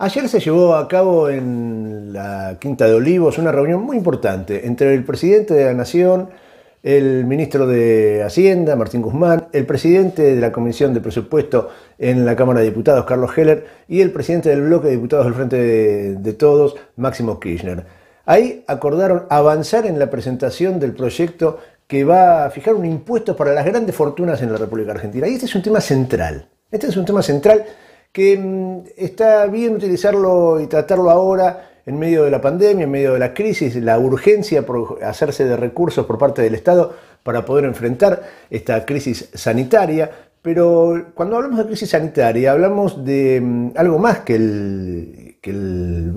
Ayer se llevó a cabo en la Quinta de Olivos una reunión muy importante entre el presidente de la Nación, el ministro de Hacienda, Martín Guzmán, el presidente de la Comisión de Presupuesto en la Cámara de Diputados, Carlos Heller, y el presidente del bloque de diputados del Frente de, de Todos, Máximo Kirchner. Ahí acordaron avanzar en la presentación del proyecto que va a fijar un impuesto para las grandes fortunas en la República Argentina. Y este es un tema central. Este es un tema central que mm, está bien utilizarlo y tratarlo ahora en medio de la pandemia, en medio de la crisis, la urgencia por hacerse de recursos por parte del Estado para poder enfrentar esta crisis sanitaria. Pero cuando hablamos de crisis sanitaria, hablamos de mm, algo más que el,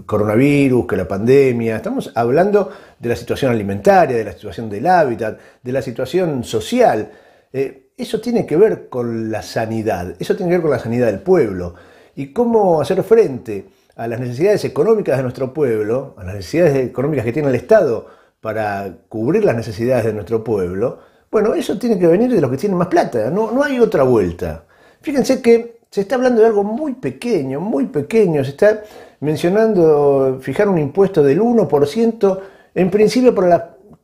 coronavirus, que la pandemia. Estamos hablando de la situación alimentaria, de la situación del hábitat, de la situación social. Eh, eso tiene que ver con la sanidad, eso tiene que ver con la sanidad del pueblo y cómo hacer frente a las necesidades económicas de nuestro pueblo, a las necesidades económicas que tiene el Estado para cubrir las necesidades de nuestro pueblo, bueno, eso tiene que venir de los que tienen más plata, no, hay otra vuelta. Fíjense que se está hablando de algo muy pequeño, muy pequeño, se está mencionando fijar un impuesto del 1% en principio para las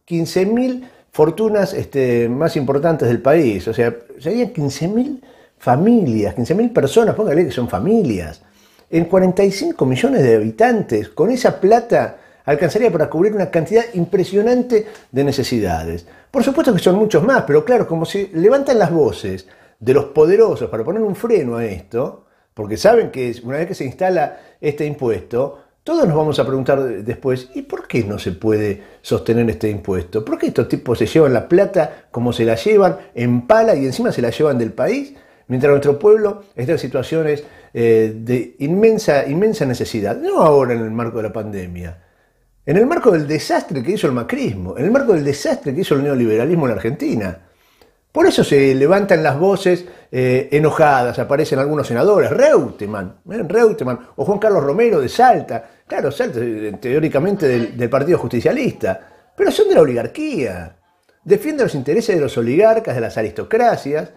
15.000 fortunas este, más importantes del país. O sea, serían 15.000 familias, 15.000 personas, póngale que son familias, en 45 millones de habitantes. Con esa plata alcanzaría para cubrir una cantidad impresionante de necesidades. Por supuesto que son muchos más, pero claro, como se levantan las voces de los poderosos para poner un freno a esto, porque saben que una vez que se instala este impuesto, todos nos vamos a preguntar después, ¿y por qué no se puede sostener este impuesto? ¿Por qué estos tipos se llevan la plata como se la llevan en pala y encima se la llevan del país? Mientras nuestro pueblo está en situaciones eh, de inmensa, inmensa necesidad, no ahora en el marco de la pandemia, en el marco del desastre que hizo el macrismo, en el marco del desastre que hizo el neoliberalismo en la Argentina. Por eso se levantan las voces eh, enojadas, aparecen algunos senadores, ¿eh? Reutemann, o Juan Carlos Romero de Salta, claro, Salta eh, teóricamente del, del Partido Justicialista, pero son de la oligarquía, defienden los intereses de los oligarcas, de las aristocracias,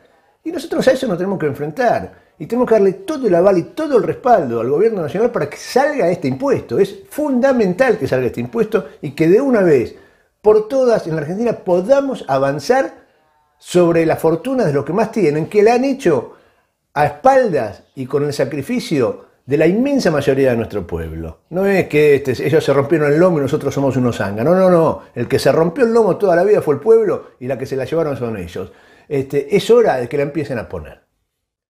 y nosotros a eso nos tenemos que enfrentar. Y tenemos que darle todo el aval y todo el respaldo al gobierno nacional para que salga este impuesto. Es fundamental que salga este impuesto y que de una vez por todas en la Argentina podamos avanzar sobre la fortuna de los que más tienen, que la han hecho a espaldas y con el sacrificio de la inmensa mayoría de nuestro pueblo. No es que este, ellos se rompieron el lomo y nosotros somos unos zangas. No, no, no. El que se rompió el lomo toda la vida fue el pueblo y la que se la llevaron son ellos. Este, es hora de que la empiecen a poner.